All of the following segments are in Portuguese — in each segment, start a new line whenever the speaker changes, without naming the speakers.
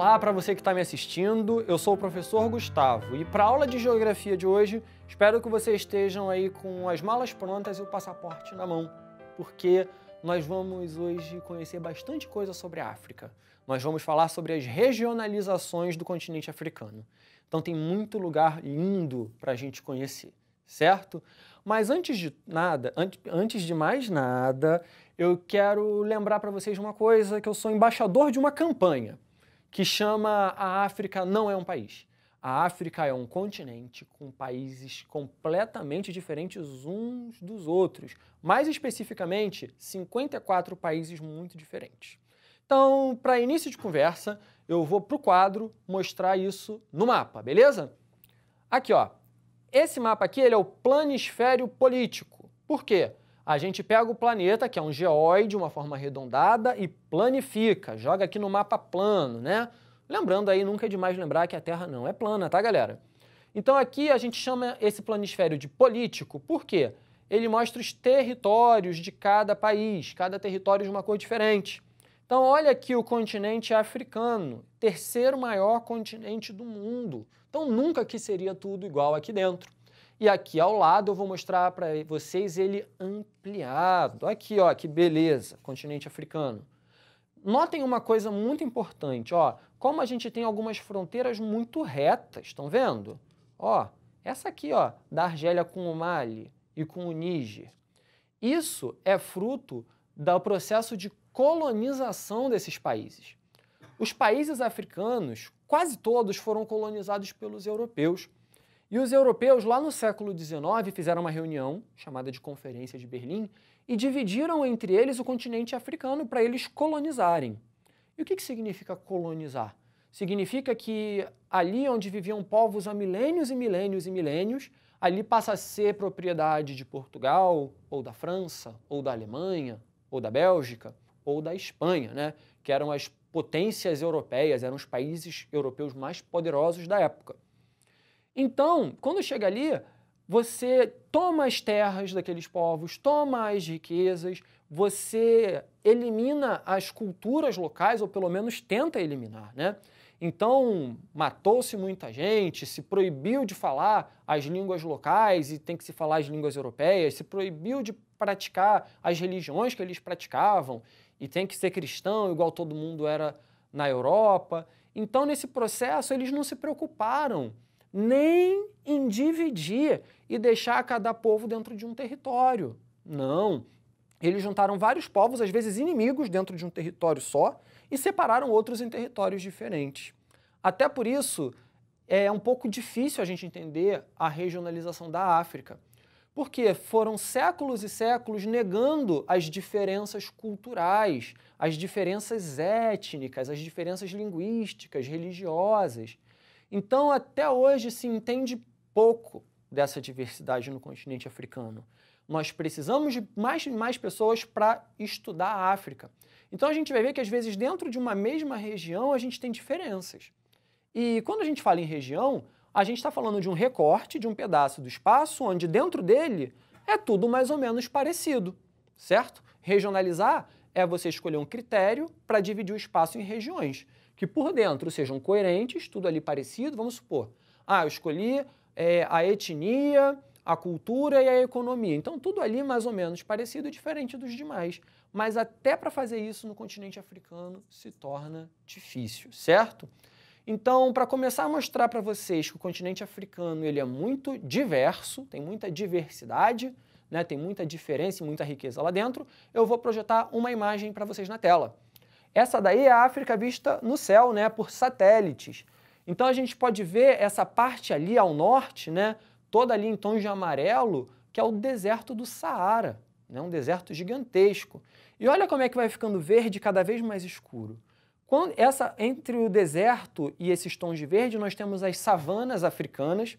Olá para você que está me assistindo, eu sou o professor Gustavo e para a aula de Geografia de hoje espero que vocês estejam aí com as malas prontas e o passaporte na mão, porque nós vamos hoje conhecer bastante coisa sobre a África. Nós vamos falar sobre as regionalizações do continente africano. Então tem muito lugar lindo para a gente conhecer, certo? Mas antes de nada, antes de mais nada, eu quero lembrar para vocês uma coisa que eu sou embaixador de uma campanha que chama A África não é um país. A África é um continente com países completamente diferentes uns dos outros. Mais especificamente, 54 países muito diferentes. Então, para início de conversa, eu vou para o quadro mostrar isso no mapa, beleza? Aqui, ó. Esse mapa aqui ele é o planisfério político. Por quê? A gente pega o planeta, que é um geóide, uma forma arredondada, e planifica, joga aqui no mapa plano, né? Lembrando aí, nunca é demais lembrar que a Terra não é plana, tá, galera? Então aqui a gente chama esse planisfério de político, por quê? Ele mostra os territórios de cada país, cada território de uma cor diferente. Então olha aqui o continente africano, terceiro maior continente do mundo. Então nunca que seria tudo igual aqui dentro. E aqui ao lado eu vou mostrar para vocês ele ampliado. Aqui, ó, que beleza, continente africano. Notem uma coisa muito importante, ó, como a gente tem algumas fronteiras muito retas, estão vendo? Ó, essa aqui, ó, da Argélia com o Mali e com o Níger. Isso é fruto do processo de colonização desses países. Os países africanos, quase todos, foram colonizados pelos europeus e os europeus, lá no século XIX, fizeram uma reunião, chamada de Conferência de Berlim, e dividiram entre eles o continente africano para eles colonizarem. E o que, que significa colonizar? Significa que ali onde viviam povos há milênios e milênios e milênios, ali passa a ser propriedade de Portugal, ou da França, ou da Alemanha, ou da Bélgica, ou da Espanha, né? que eram as potências europeias, eram os países europeus mais poderosos da época. Então, quando chega ali, você toma as terras daqueles povos, toma as riquezas, você elimina as culturas locais, ou pelo menos tenta eliminar, né? Então, matou-se muita gente, se proibiu de falar as línguas locais e tem que se falar as línguas europeias, se proibiu de praticar as religiões que eles praticavam e tem que ser cristão igual todo mundo era na Europa. Então, nesse processo, eles não se preocuparam nem em dividir e deixar cada povo dentro de um território. Não. Eles juntaram vários povos, às vezes inimigos, dentro de um território só e separaram outros em territórios diferentes. Até por isso, é um pouco difícil a gente entender a regionalização da África, porque foram séculos e séculos negando as diferenças culturais, as diferenças étnicas, as diferenças linguísticas, religiosas. Então, até hoje se entende pouco dessa diversidade no continente africano. Nós precisamos de mais e mais pessoas para estudar a África. Então a gente vai ver que às vezes dentro de uma mesma região a gente tem diferenças. E quando a gente fala em região, a gente está falando de um recorte, de um pedaço do espaço onde dentro dele é tudo mais ou menos parecido, certo? Regionalizar é você escolher um critério para dividir o espaço em regiões que por dentro sejam coerentes, tudo ali parecido, vamos supor. Ah, eu escolhi é, a etnia, a cultura e a economia. Então, tudo ali mais ou menos parecido e diferente dos demais. Mas até para fazer isso no continente africano se torna difícil, certo? Então, para começar a mostrar para vocês que o continente africano ele é muito diverso, tem muita diversidade, né, tem muita diferença e muita riqueza lá dentro, eu vou projetar uma imagem para vocês na tela. Essa daí é a África vista no céu, né, por satélites. Então a gente pode ver essa parte ali ao norte, né, toda ali em tons de amarelo, que é o deserto do Saara, né, um deserto gigantesco. E olha como é que vai ficando verde cada vez mais escuro. Quando essa, entre o deserto e esses tons de verde, nós temos as savanas africanas,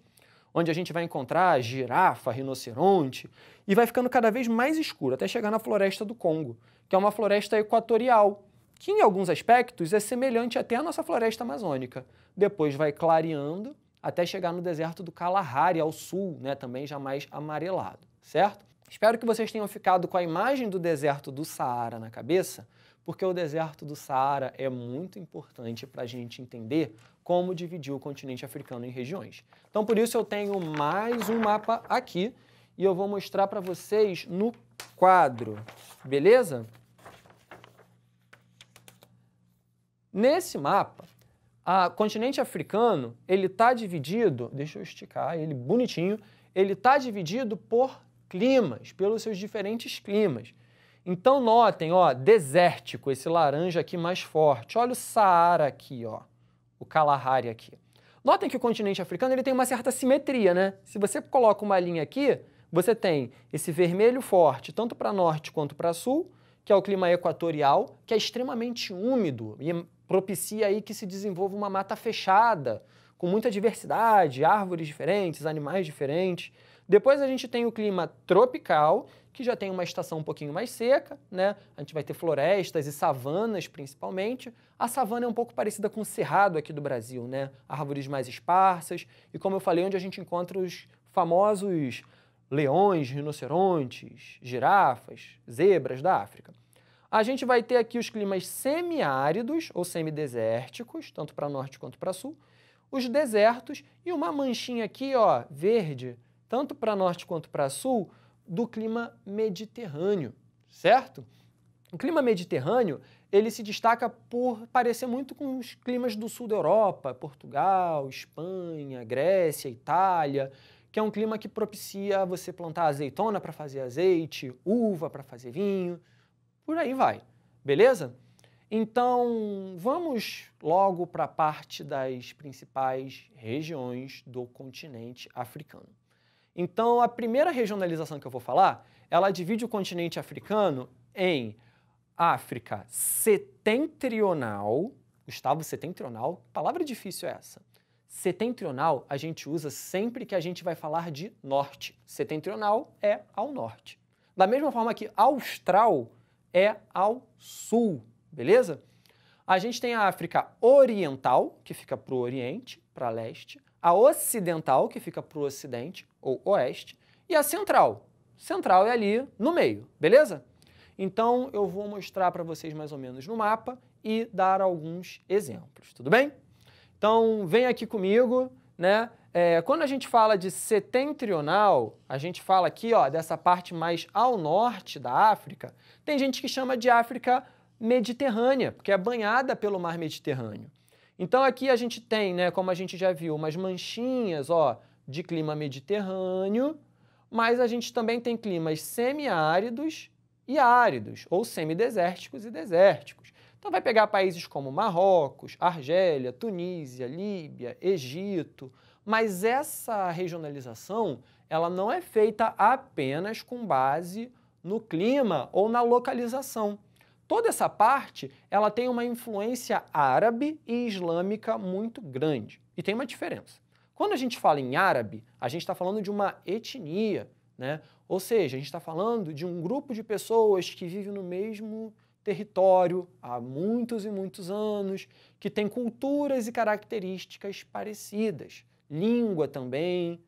onde a gente vai encontrar girafa, rinoceronte, e vai ficando cada vez mais escuro, até chegar na floresta do Congo, que é uma floresta equatorial, que em alguns aspectos é semelhante até à nossa floresta amazônica. Depois vai clareando até chegar no deserto do Kalahari, ao sul, né, também já mais amarelado, certo? Espero que vocês tenham ficado com a imagem do deserto do Saara na cabeça, porque o deserto do Saara é muito importante para a gente entender como dividir o continente africano em regiões. Então, por isso, eu tenho mais um mapa aqui e eu vou mostrar para vocês no quadro, beleza? Nesse mapa, o continente africano ele está dividido, deixa eu esticar ele bonitinho, ele está dividido por climas, pelos seus diferentes climas. Então notem, ó, desértico, esse laranja aqui mais forte. Olha o Saara aqui, ó, o Kalahari aqui. Notem que o continente africano ele tem uma certa simetria, né? Se você coloca uma linha aqui, você tem esse vermelho forte, tanto para norte quanto para sul, que é o clima equatorial, que é extremamente úmido e propicia aí que se desenvolva uma mata fechada, com muita diversidade, árvores diferentes, animais diferentes. Depois a gente tem o clima tropical, que já tem uma estação um pouquinho mais seca, né? A gente vai ter florestas e savanas principalmente. A savana é um pouco parecida com o cerrado aqui do Brasil, né? Árvores mais esparsas e como eu falei, onde a gente encontra os famosos leões, rinocerontes, girafas, zebras da África. A gente vai ter aqui os climas semiáridos ou semidesérticos, tanto para norte quanto para sul, os desertos e uma manchinha aqui, ó, verde, tanto para norte quanto para sul, do clima mediterrâneo, certo? O clima mediterrâneo, ele se destaca por parecer muito com os climas do sul da Europa, Portugal, Espanha, Grécia, Itália, que é um clima que propicia você plantar azeitona para fazer azeite, uva para fazer vinho, por aí vai, beleza? Então, vamos logo para a parte das principais regiões do continente africano. Então, a primeira regionalização que eu vou falar, ela divide o continente africano em África setentrional, Gustavo, setentrional, palavra difícil é essa. Setentrional a gente usa sempre que a gente vai falar de norte. Setentrional é ao norte. Da mesma forma que austral é ao sul, beleza? A gente tem a África Oriental, que fica para o Oriente, para leste, a Ocidental, que fica para o Ocidente ou Oeste, e a Central. Central é ali no meio, beleza? Então eu vou mostrar para vocês mais ou menos no mapa e dar alguns exemplos, tudo bem? Então vem aqui comigo, né? É, quando a gente fala de setentrional, a gente fala aqui ó, dessa parte mais ao norte da África, tem gente que chama de África Mediterrânea, porque é banhada pelo mar Mediterrâneo. Então aqui a gente tem, né, como a gente já viu, umas manchinhas ó, de clima mediterrâneo, mas a gente também tem climas semiáridos e áridos, ou semidesérticos e desérticos. Então vai pegar países como Marrocos, Argélia, Tunísia, Líbia, Egito, mas essa regionalização, ela não é feita apenas com base no clima ou na localização. Toda essa parte, ela tem uma influência árabe e islâmica muito grande. E tem uma diferença. Quando a gente fala em árabe, a gente está falando de uma etnia, né? Ou seja, a gente está falando de um grupo de pessoas que vive no mesmo território há muitos e muitos anos, que tem culturas e características parecidas língua também.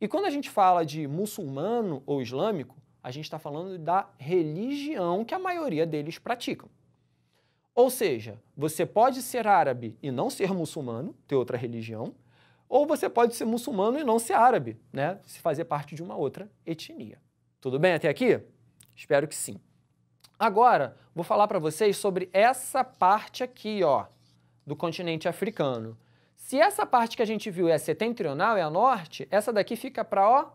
E quando a gente fala de muçulmano ou islâmico, a gente está falando da religião que a maioria deles praticam. Ou seja, você pode ser árabe e não ser muçulmano, ter outra religião, ou você pode ser muçulmano e não ser árabe, né? Se fazer parte de uma outra etnia. Tudo bem até aqui? Espero que sim. Agora, vou falar para vocês sobre essa parte aqui, ó, do continente africano. Se essa parte que a gente viu é setentrional, é a norte, essa daqui fica para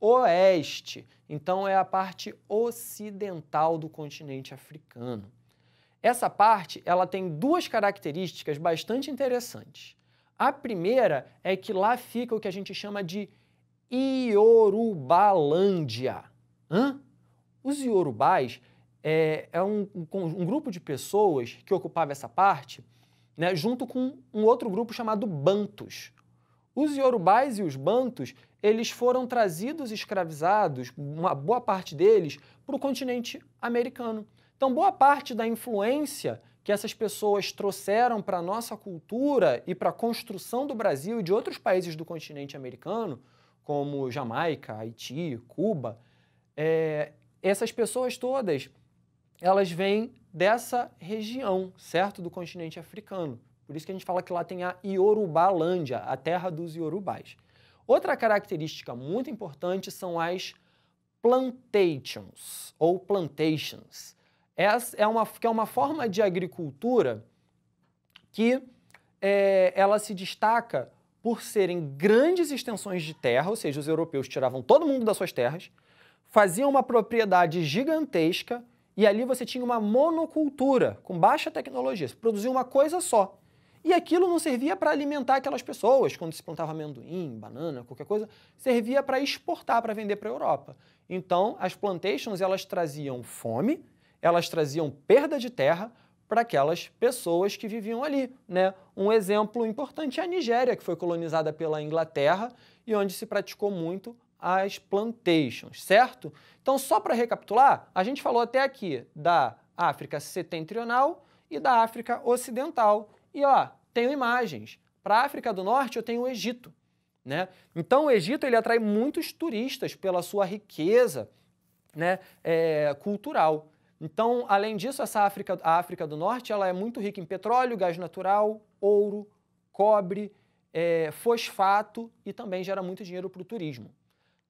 oeste. Então é a parte ocidental do continente africano. Essa parte ela tem duas características bastante interessantes. A primeira é que lá fica o que a gente chama de Iorubalândia. Hã? Os iorubais é, é um, um, um grupo de pessoas que ocupava essa parte né, junto com um outro grupo chamado Bantus. Os Yorubais e os Bantus, eles foram trazidos escravizados, uma boa parte deles, para o continente americano. Então, boa parte da influência que essas pessoas trouxeram para a nossa cultura e para a construção do Brasil e de outros países do continente americano, como Jamaica, Haiti, Cuba, é, essas pessoas todas, elas vêm dessa região, certo? Do continente africano. Por isso que a gente fala que lá tem a Iorubalândia, a terra dos Iorubais. Outra característica muito importante são as plantations ou plantations. Essa é uma, que é uma forma de agricultura que é, ela se destaca por serem grandes extensões de terra, ou seja, os europeus tiravam todo mundo das suas terras, faziam uma propriedade gigantesca e ali você tinha uma monocultura com baixa tecnologia, você produzia uma coisa só. E aquilo não servia para alimentar aquelas pessoas, quando se plantava amendoim, banana, qualquer coisa, servia para exportar, para vender para a Europa. Então, as plantations, elas traziam fome, elas traziam perda de terra para aquelas pessoas que viviam ali, né? Um exemplo importante é a Nigéria, que foi colonizada pela Inglaterra e onde se praticou muito as plantations, certo? Então, só para recapitular, a gente falou até aqui da África setentrional e da África ocidental. E ó, tenho imagens. Para a África do Norte, eu tenho o Egito. Né? Então, o Egito ele atrai muitos turistas pela sua riqueza né, é, cultural. Então, além disso, essa África, a África do Norte ela é muito rica em petróleo, gás natural, ouro, cobre, é, fosfato e também gera muito dinheiro para o turismo.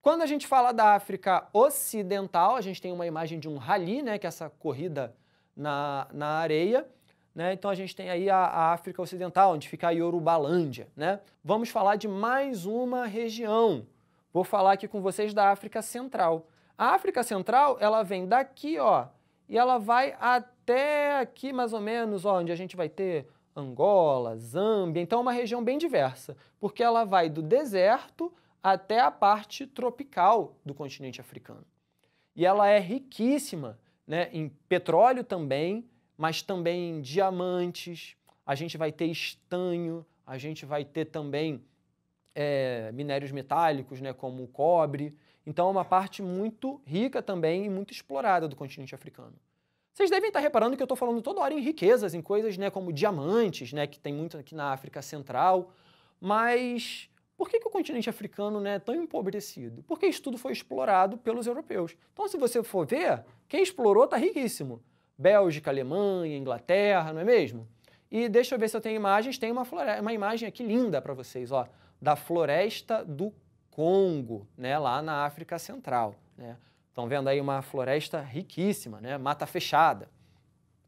Quando a gente fala da África Ocidental, a gente tem uma imagem de um rally, né, que é essa corrida na, na areia. Né? Então a gente tem aí a, a África Ocidental, onde fica a Yorubalândia. Né? Vamos falar de mais uma região. Vou falar aqui com vocês da África Central. A África Central, ela vem daqui, ó, e ela vai até aqui mais ou menos, ó, onde a gente vai ter Angola, Zâmbia. Então é uma região bem diversa, porque ela vai do deserto até a parte tropical do continente africano. E ela é riquíssima né, em petróleo também, mas também em diamantes, a gente vai ter estanho, a gente vai ter também é, minérios metálicos, né, como o cobre. Então é uma parte muito rica também e muito explorada do continente africano. Vocês devem estar reparando que eu estou falando toda hora em riquezas, em coisas né, como diamantes, né, que tem muito aqui na África Central, mas por que, que o continente africano né, é tão empobrecido? Porque isso tudo foi explorado pelos europeus. Então, se você for ver, quem explorou está riquíssimo. Bélgica, Alemanha, Inglaterra, não é mesmo? E deixa eu ver se eu tenho imagens. Tem uma, floresta, uma imagem aqui linda para vocês, ó, da floresta do Congo, né, lá na África Central. Né? Estão vendo aí uma floresta riquíssima, né, mata fechada.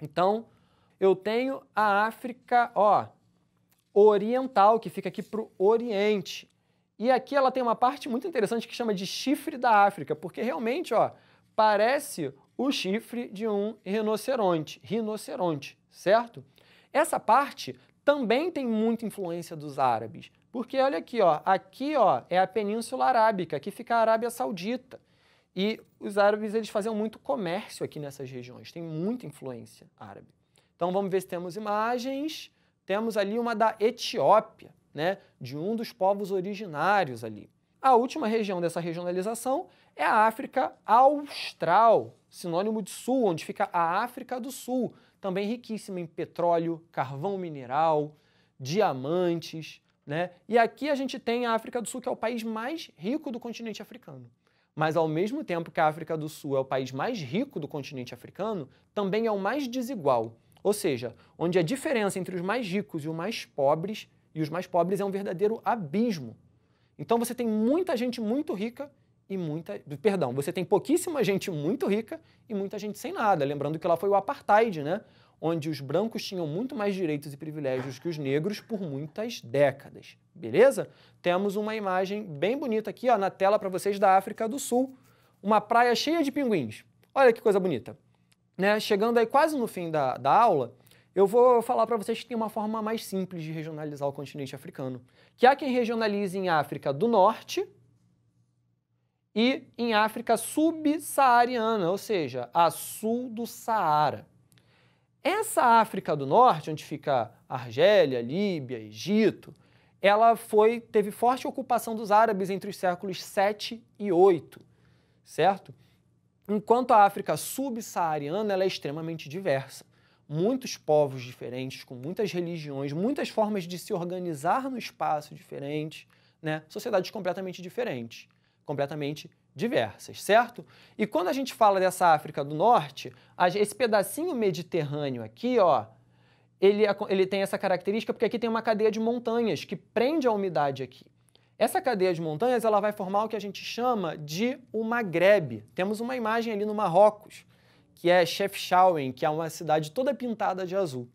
Então, eu tenho a África, ó, oriental, que fica aqui para o Oriente. E aqui ela tem uma parte muito interessante que chama de chifre da África, porque realmente ó, parece o chifre de um rinoceronte, rinoceronte, certo? Essa parte também tem muita influência dos árabes, porque olha aqui, ó, aqui ó, é a Península Arábica, aqui fica a Arábia Saudita. E os árabes eles faziam muito comércio aqui nessas regiões, tem muita influência árabe. Então vamos ver se temos imagens. Temos ali uma da Etiópia, né, de um dos povos originários ali. A última região dessa regionalização é a África Austral, sinônimo de sul, onde fica a África do Sul, também riquíssima em petróleo, carvão mineral, diamantes, né? E aqui a gente tem a África do Sul, que é o país mais rico do continente africano. Mas ao mesmo tempo que a África do Sul é o país mais rico do continente africano, também é o mais desigual. Ou seja, onde a diferença entre os mais ricos e os mais pobres e os mais pobres é um verdadeiro abismo. Então você tem muita gente muito rica e muita, perdão, você tem pouquíssima gente muito rica e muita gente sem nada, lembrando que lá foi o apartheid, né? Onde os brancos tinham muito mais direitos e privilégios que os negros por muitas décadas. Beleza? Temos uma imagem bem bonita aqui ó, na tela para vocês da África do Sul. Uma praia cheia de pinguins. Olha que coisa bonita. Né, chegando aí quase no fim da, da aula, eu vou falar para vocês que tem uma forma mais simples de regionalizar o continente africano. Que há quem regionalize em África do Norte e em África subsaariana, ou seja, a sul do Saara. Essa África do Norte, onde fica Argélia, Líbia, Egito, ela foi teve forte ocupação dos árabes entre os séculos 7 e 8, certo? Enquanto a África subsaariana ela é extremamente diversa. Muitos povos diferentes, com muitas religiões, muitas formas de se organizar no espaço diferentes, né? sociedades completamente diferentes, completamente diversas, certo? E quando a gente fala dessa África do Norte, esse pedacinho mediterrâneo aqui, ó, ele, é ele tem essa característica porque aqui tem uma cadeia de montanhas que prende a umidade aqui. Essa cadeia de montanhas ela vai formar o que a gente chama de uma grebe. Temos uma imagem ali no Marrocos, que é Chefchaouen, que é uma cidade toda pintada de azul.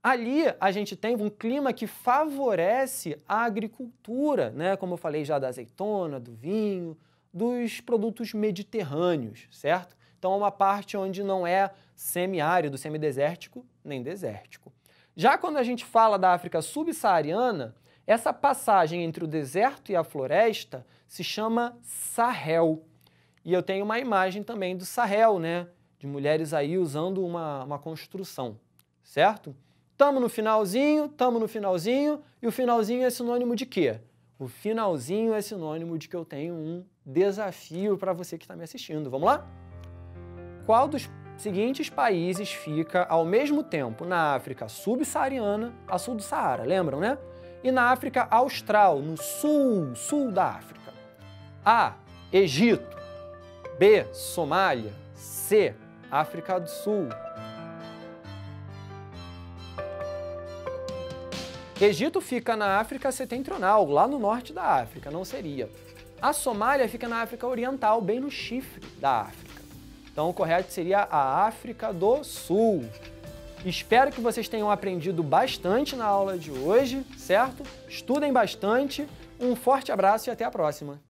Ali a gente tem um clima que favorece a agricultura, né? como eu falei já da azeitona, do vinho, dos produtos mediterrâneos, certo? Então é uma parte onde não é semiárido, semidesértico, nem desértico. Já quando a gente fala da África subsaariana, essa passagem entre o deserto e a floresta se chama Sahel. E eu tenho uma imagem também do Sahel, né? De mulheres aí usando uma, uma construção, certo? Tamo no finalzinho, tamo no finalzinho, e o finalzinho é sinônimo de quê? O finalzinho é sinônimo de que eu tenho um desafio para você que está me assistindo. Vamos lá? Qual dos seguintes países fica ao mesmo tempo na África subsaariana a sul do Saara? Lembram, né? e na África Austral, no sul, sul da África. A. Egito. B. Somália. C. África do Sul. Egito fica na África Setentrional, lá no norte da África, não seria. A Somália fica na África Oriental, bem no chifre da África. Então o correto seria a África do Sul. Espero que vocês tenham aprendido bastante na aula de hoje certo? Estudem bastante, um forte abraço e até a próxima!